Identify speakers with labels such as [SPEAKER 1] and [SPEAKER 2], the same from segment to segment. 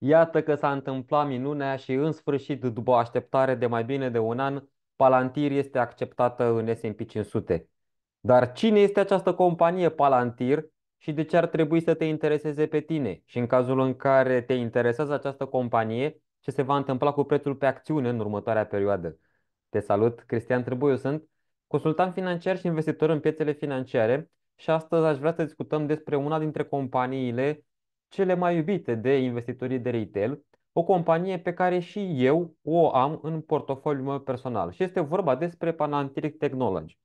[SPEAKER 1] Iată că s-a întâmplat minunea și în sfârșit, după o așteptare de mai bine de un an, Palantir este acceptată în S&P 500. Dar cine este această companie Palantir și de ce ar trebui să te intereseze pe tine? Și în cazul în care te interesează această companie, ce se va întâmpla cu prețul pe acțiune în următoarea perioadă? Te salut, Cristian Trebuiu, sunt, consultant financiar și investitor în piețele financiare și astăzi aș vrea să discutăm despre una dintre companiile cele mai iubite de investitorii de retail, o companie pe care și eu o am în portofoliul meu personal și este vorba despre Panantiric Technology.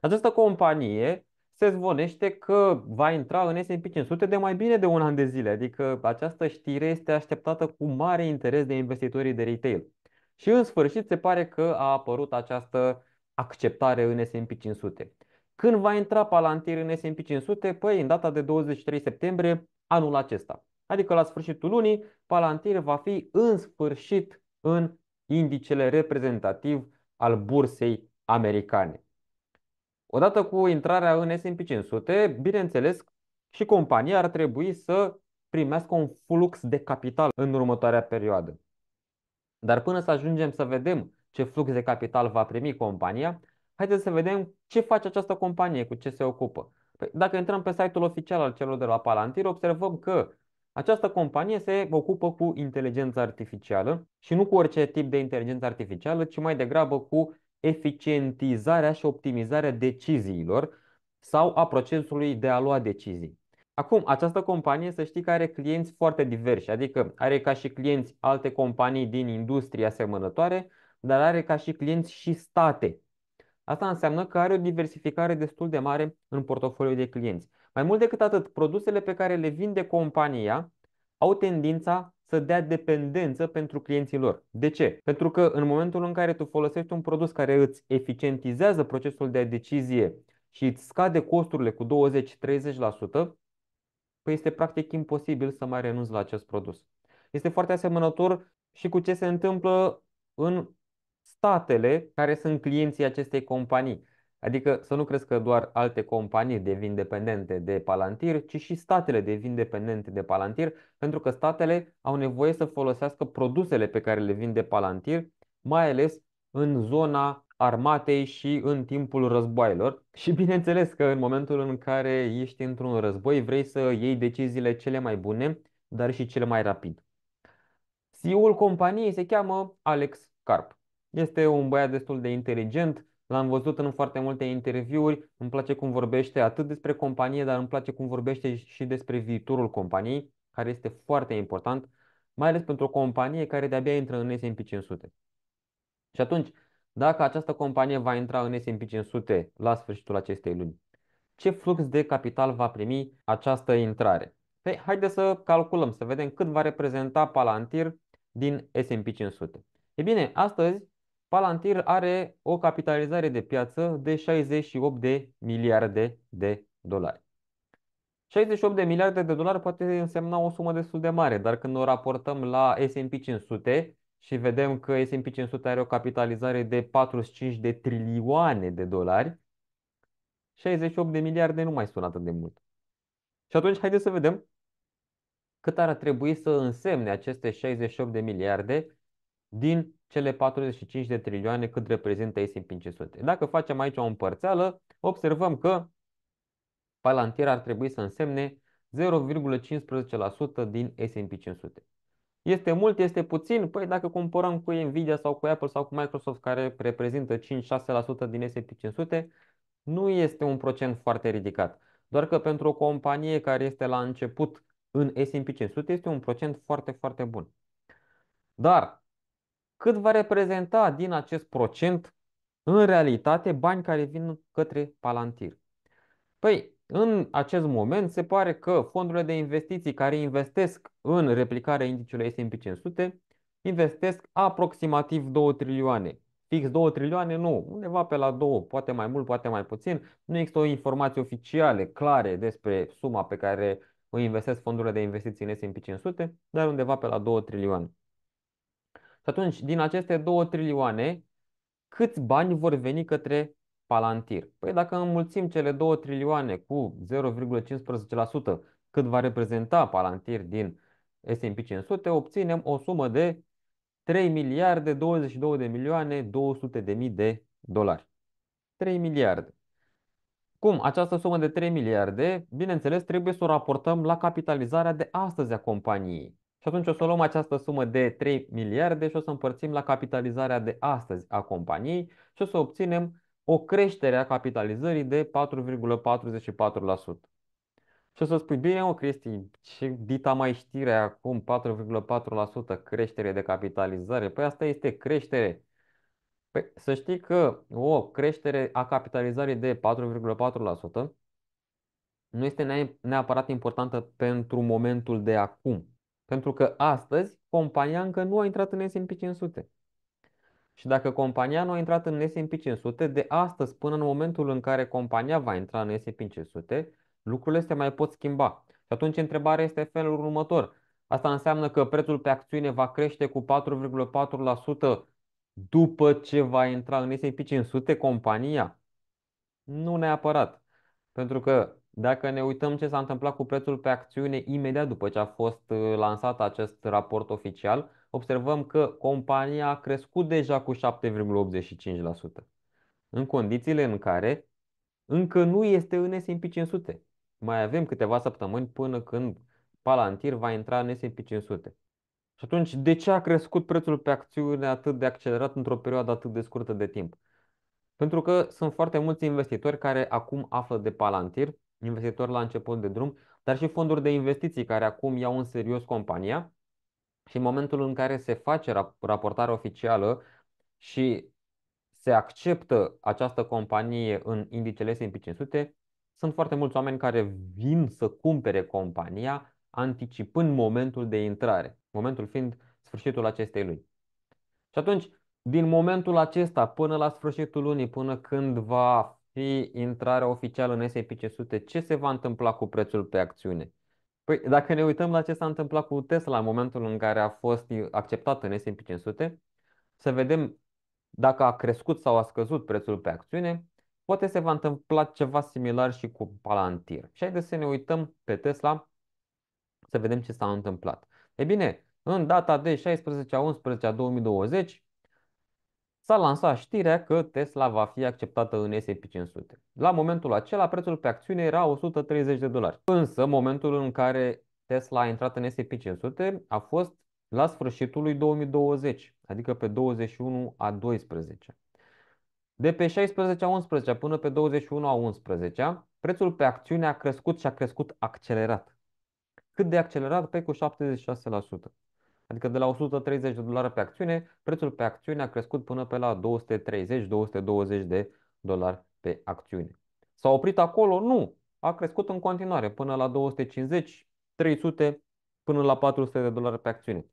[SPEAKER 1] Această companie se zvonește că va intra în S&P 500 de mai bine de un an de zile, adică această știre este așteptată cu mare interes de investitorii de retail. Și în sfârșit se pare că a apărut această acceptare în S&P 500. Când va intra Palantir în S&P 500? Păi în data de 23 septembrie anul acesta. Adică la sfârșitul lunii, Palantir va fi în sfârșit în indicele reprezentativ al bursei americane. Odată cu intrarea în S&P 500, bineînțeles, și compania ar trebui să primească un flux de capital în următoarea perioadă. Dar până să ajungem să vedem ce flux de capital va primi compania, haideți să vedem ce face această companie, cu ce se ocupă. Dacă intrăm pe site-ul oficial al celor de la Palantir, observăm că această companie se ocupă cu inteligența artificială și nu cu orice tip de inteligență artificială, ci mai degrabă cu eficientizarea și optimizarea deciziilor sau a procesului de a lua decizii. Acum, această companie să știi că are clienți foarte diversi, adică are ca și clienți alte companii din industrie asemănătoare, dar are ca și clienți și state Asta înseamnă că are o diversificare destul de mare în portofoliul de clienți. Mai mult decât atât, produsele pe care le vinde compania au tendința să dea dependență pentru clienții lor. De ce? Pentru că în momentul în care tu folosești un produs care îți eficientizează procesul de decizie și îți scade costurile cu 20-30%, păi este practic imposibil să mai renunți la acest produs. Este foarte asemănător și cu ce se întâmplă în statele care sunt clienții acestei companii. Adică să nu crezi că doar alte companii devin dependente de Palantir, ci și statele devin dependente de Palantir, pentru că statele au nevoie să folosească produsele pe care le vinde Palantir, mai ales în zona armatei și în timpul războaielor. Și bineînțeles că în momentul în care ești într-un război, vrei să iei deciziile cele mai bune, dar și cele mai rapid. CEO-ul companiei se cheamă Alex Carp. Este un băiat destul de inteligent, l-am văzut în foarte multe interviuri, îmi place cum vorbește atât despre companie, dar îmi place cum vorbește și despre viitorul companiei, care este foarte important, mai ales pentru o companie care de-abia intră în S&P 500. Și atunci, dacă această companie va intra în S&P 500 la sfârșitul acestei luni, ce flux de capital va primi această intrare? Păi, haideți să calculăm, să vedem cât va reprezenta Palantir din S&P 500. E bine, astăzi Palantir are o capitalizare de piață de 68 de miliarde de dolari. 68 de miliarde de dolari poate însemna o sumă destul de mare, dar când o raportăm la S&P 500 și vedem că S&P 500 are o capitalizare de 45 de trilioane de dolari, 68 de miliarde nu mai sună atât de mult. Și atunci haideți să vedem cât ar trebui să însemne aceste 68 de miliarde din cele 45 de trilioane cât reprezintă S&P 500. Dacă facem aici o împărțeală, observăm că Palantir ar trebui să însemne 0,15% din S&P 500. Este mult, este puțin? Păi dacă comparăm cu Nvidia sau cu Apple sau cu Microsoft care reprezintă 5-6% din S&P 500, nu este un procent foarte ridicat. Doar că pentru o companie care este la început în S&P 500 este un procent foarte, foarte bun. Dar cât va reprezenta din acest procent în realitate bani care vin către Palantir. Păi, în acest moment se pare că fondurile de investiții care investesc în replicarea indiciului S&P 500 investesc aproximativ 2 trilioane. Fix 2 trilioane? Nu, undeva pe la 2, poate mai mult, poate mai puțin. Nu există o informație oficială, clare despre suma pe care o investesc fondurile de investiții în S&P 500, dar undeva pe la 2 trilioane. Și atunci, din aceste două trilioane, câți bani vor veni către Palantir? Păi dacă înmulțim cele două trilioane cu 0,15%, cât va reprezenta Palantir din S&P 500, obținem o sumă de 3 miliarde 22 de milioane 200 de mii de dolari. 3 miliarde. Cum? Această sumă de 3 miliarde, bineînțeles, trebuie să o raportăm la capitalizarea de astăzi a companiei. Și atunci o să luăm această sumă de 3 miliarde și o să împărțim la capitalizarea de astăzi a companiei și o să obținem o creștere a capitalizării de 4,44%. Și o să spui, bine o Cristi, ce dita mai știre acum, 4,4% creștere de capitalizare? Păi asta este creștere. Păi, să știi că o creștere a capitalizării de 4,4% nu este neapărat importantă pentru momentul de acum. Pentru că astăzi compania încă nu a intrat în S&P 500. Și dacă compania nu a intrat în S&P 500, de astăzi până în momentul în care compania va intra în S&P 500, lucrurile se mai pot schimba. Și atunci întrebarea este felul următor. Asta înseamnă că prețul pe acțiune va crește cu 4,4% după ce va intra în S&P 500 compania? Nu neapărat. Pentru că dacă ne uităm ce s-a întâmplat cu prețul pe acțiune imediat după ce a fost uh, lansat acest raport oficial, observăm că compania a crescut deja cu 7,85% în condițiile în care încă nu este în S&P 500. Mai avem câteva săptămâni până când Palantir va intra în S&P 500. Și atunci, de ce a crescut prețul pe acțiune atât de accelerat într-o perioadă atât de scurtă de timp? Pentru că sunt foarte mulți investitori care acum află de Palantir investitori la început de drum, dar și fonduri de investiții care acum iau în serios compania și în momentul în care se face raportarea oficială și se acceptă această companie în indicele S&P 500, sunt foarte mulți oameni care vin să cumpere compania anticipând momentul de intrare, momentul fiind sfârșitul acestei luni. Și atunci, din momentul acesta până la sfârșitul lunii, până când va fi intrarea oficială în S&P 500, ce se va întâmpla cu prețul pe acțiune? Păi, dacă ne uităm la ce s-a întâmplat cu Tesla în momentul în care a fost acceptată în S&P 500, să vedem dacă a crescut sau a scăzut prețul pe acțiune, poate se va întâmpla ceva similar și cu Palantir. Și haideți să ne uităm pe Tesla să vedem ce s-a întâmplat. E bine, în data de 16 a 11 a 2020, s-a lansat știrea că Tesla va fi acceptată în S&P 500. La momentul acela, prețul pe acțiune era 130 de dolari. Însă, momentul în care Tesla a intrat în S&P 500 a fost la sfârșitul lui 2020, adică pe 21 a 12. De pe 16 a 11 până pe 21 a 11, prețul pe acțiune a crescut și a crescut accelerat. Cât de accelerat? Pe păi cu 76%. Adică de la 130 de dolari pe acțiune, prețul pe acțiune a crescut până pe la 230-220 de dolari pe acțiune. S-a oprit acolo? Nu. A crescut în continuare până la 250, 300, până la 400 de dolari pe acțiune.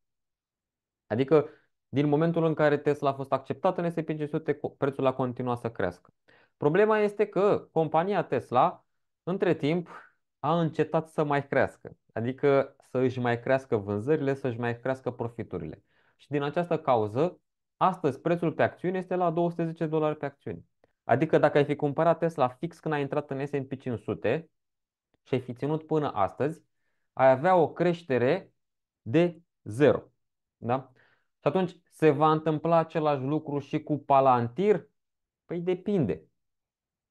[SPEAKER 1] Adică din momentul în care Tesla a fost acceptată în S&P 500, prețul a continuat să crească. Problema este că compania Tesla, între timp, a încetat să mai crească. Adică să își mai crească vânzările, să își mai crească profiturile. Și din această cauză, astăzi prețul pe acțiune este la 210 dolari pe acțiune. Adică dacă ai fi cumpărat Tesla fix când a intrat în S&P 500 și ai fi ținut până astăzi, ai avea o creștere de 0. Da? Și atunci se va întâmpla același lucru și cu Palantir? Păi depinde.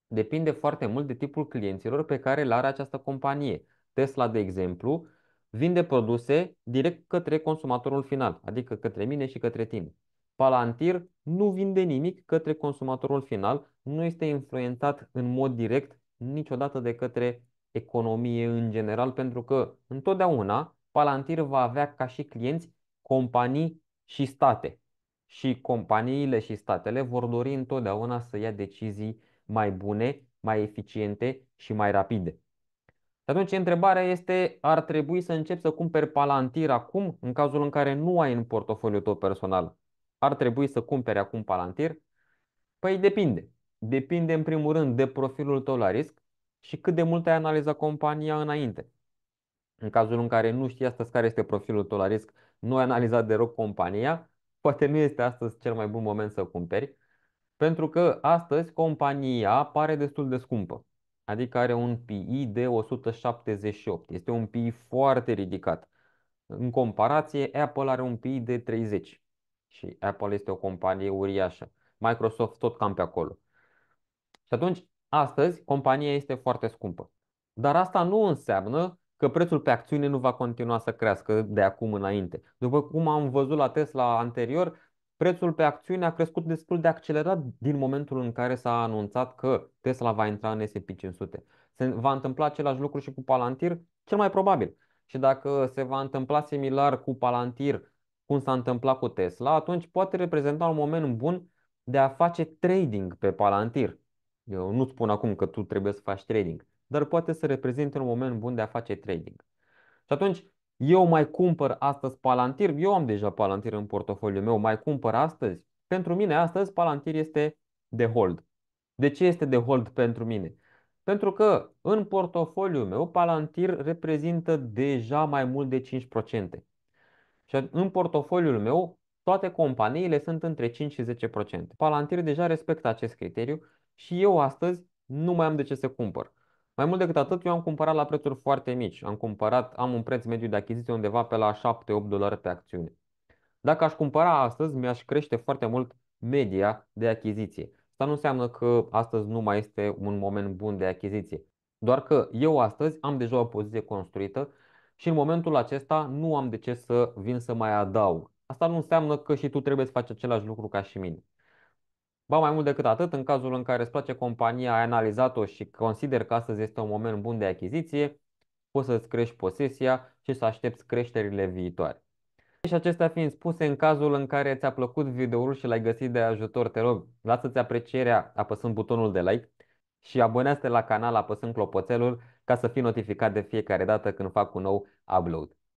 [SPEAKER 1] Depinde foarte mult de tipul clienților pe care le are această companie. Tesla, de exemplu, vinde produse direct către consumatorul final, adică către mine și către tine. Palantir nu vinde nimic către consumatorul final, nu este influențat în mod direct niciodată de către economie în general, pentru că întotdeauna Palantir va avea ca și clienți companii și state. Și companiile și statele vor dori întotdeauna să ia decizii mai bune, mai eficiente și mai rapide. Și atunci întrebarea este, ar trebui să începi să cumperi Palantir acum, în cazul în care nu ai în portofoliul tău personal? Ar trebui să cumperi acum Palantir? Păi depinde. Depinde în primul rând de profilul tău la risc și cât de mult ai analizat compania înainte. În cazul în care nu știi astăzi care este profilul tău la risc, nu ai analizat deloc compania, poate nu este astăzi cel mai bun moment să cumperi, pentru că astăzi compania pare destul de scumpă adică are un PI de 178. Este un PI foarte ridicat. În comparație, Apple are un PI de 30 și Apple este o companie uriașă. Microsoft tot cam pe acolo. Și atunci, astăzi, compania este foarte scumpă. Dar asta nu înseamnă că prețul pe acțiune nu va continua să crească de acum înainte. După cum am văzut la Tesla anterior, prețul pe acțiune a crescut destul de accelerat din momentul în care s-a anunțat că Tesla va intra în S&P 500. Se va întâmpla același lucru și cu Palantir? Cel mai probabil. Și dacă se va întâmpla similar cu Palantir, cum s-a întâmplat cu Tesla, atunci poate reprezenta un moment bun de a face trading pe Palantir. Eu nu spun acum că tu trebuie să faci trading, dar poate să reprezinte un moment bun de a face trading. Și atunci, eu mai cumpăr astăzi Palantir, eu am deja Palantir în portofoliul meu, mai cumpăr astăzi? Pentru mine astăzi Palantir este de hold. De ce este de hold pentru mine? Pentru că în portofoliul meu Palantir reprezintă deja mai mult de 5%. Și în portofoliul meu toate companiile sunt între 5 și 10%. Palantir deja respectă acest criteriu și eu astăzi nu mai am de ce să cumpăr. Mai mult decât atât, eu am cumpărat la prețuri foarte mici. Am cumpărat, am un preț mediu de achiziție undeva pe la 7-8 dolari pe acțiune. Dacă aș cumpăra astăzi, mi-aș crește foarte mult media de achiziție. Asta nu înseamnă că astăzi nu mai este un moment bun de achiziție. Doar că eu astăzi am deja o poziție construită și în momentul acesta nu am de ce să vin să mai adaug. Asta nu înseamnă că și tu trebuie să faci același lucru ca și mine. Ba mai mult decât atât, în cazul în care îți place compania, ai analizat-o și consider că astăzi este un moment bun de achiziție, poți să-ți crești posesia și să aștepți creșterile viitoare. Și acestea fiind spuse, în cazul în care ți-a plăcut videoul și l-ai găsit de ajutor, te rog, lasă-ți aprecierea apăsând butonul de like și abonează-te la canal apăsând clopoțelul ca să fii notificat de fiecare dată când fac un nou upload.